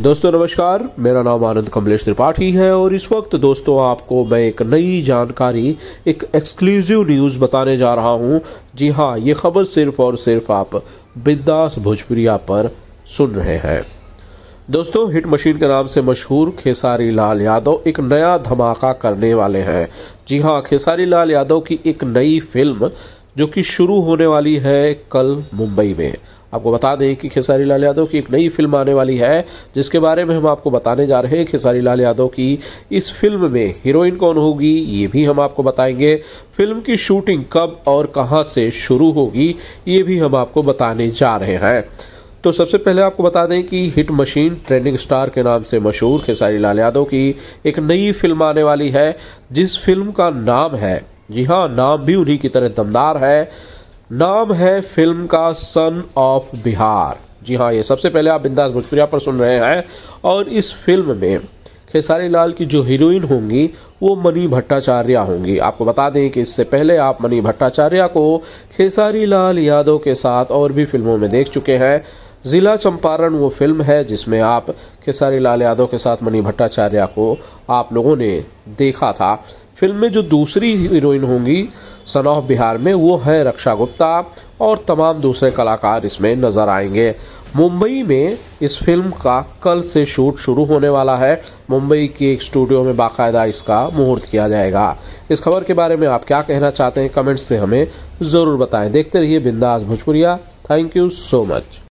दोस्तों नमस्कार मेरा नाम आनंद कमलेश त्रिपाठी है और इस वक्त दोस्तों आपको मैं एक नई जानकारी एक एक्सक्लूसिव न्यूज़ बताने जा रहा हूं जी हाँ ये खबर सिर्फ और सिर्फ आप बिंदास भोजपुरिया पर सुन रहे हैं दोस्तों हिट मशीन के नाम से मशहूर खेसारी लाल यादव एक नया धमाका करने वाले हैं जी हाँ खेसारी लाल यादव की एक नई फिल्म जो कि शुरू होने वाली है कल मुंबई में आपको बता दें कि खेसारी लाल यादव की एक नई फिल्म आने वाली है जिसके बारे में हम आपको बताने जा रहे हैं खेसारी लाल यादव की इस फिल्म में हीरोइन कौन होगी ये भी हम आपको बताएंगे फिल्म की शूटिंग कब और कहाँ से शुरू होगी ये भी हम आपको बताने जा रहे हैं तो सबसे पहले आपको बता दें कि हिट मशीन ट्रेंडिंग स्टार के नाम से मशहूर खेसारी लाल यादव की एक नई फिल्म आने वाली है जिस फिल्म का नाम है जी हाँ नाम भी उन्हीं की तरह दमदार है नाम है फिल्म का सन ऑफ बिहार जी हाँ ये सबसे पहले आप बिंदास भोजपुरिया पर सुन रहे हैं और इस फिल्म में खेसारी लाल की जो हीरोइन होंगी वो मनी भट्टाचार्य होंगी आपको बता दें कि इससे पहले आप मनी भट्टाचार्य को खेसारी लाल यादव के साथ और भी फिल्मों में देख चुके हैं ज़िला चंपारण वो फिल्म है जिसमें आप खेसारी लाल यादव के साथ मणि भट्टाचार्य को आप लोगों ने देखा था फिल्म में जो दूसरी हीरोइन होंगी सन ऑफ बिहार में वो है रक्षा गुप्ता और तमाम दूसरे कलाकार इसमें नज़र आएंगे मुंबई में इस फिल्म का कल से शूट शुरू होने वाला है मुंबई के एक स्टूडियो में बाकायदा इसका मुहूर्त किया जाएगा इस खबर के बारे में आप क्या कहना चाहते हैं कमेंट्स से हमें ज़रूर बताएं देखते रहिए Bindaas Bhojpuriya thank you so much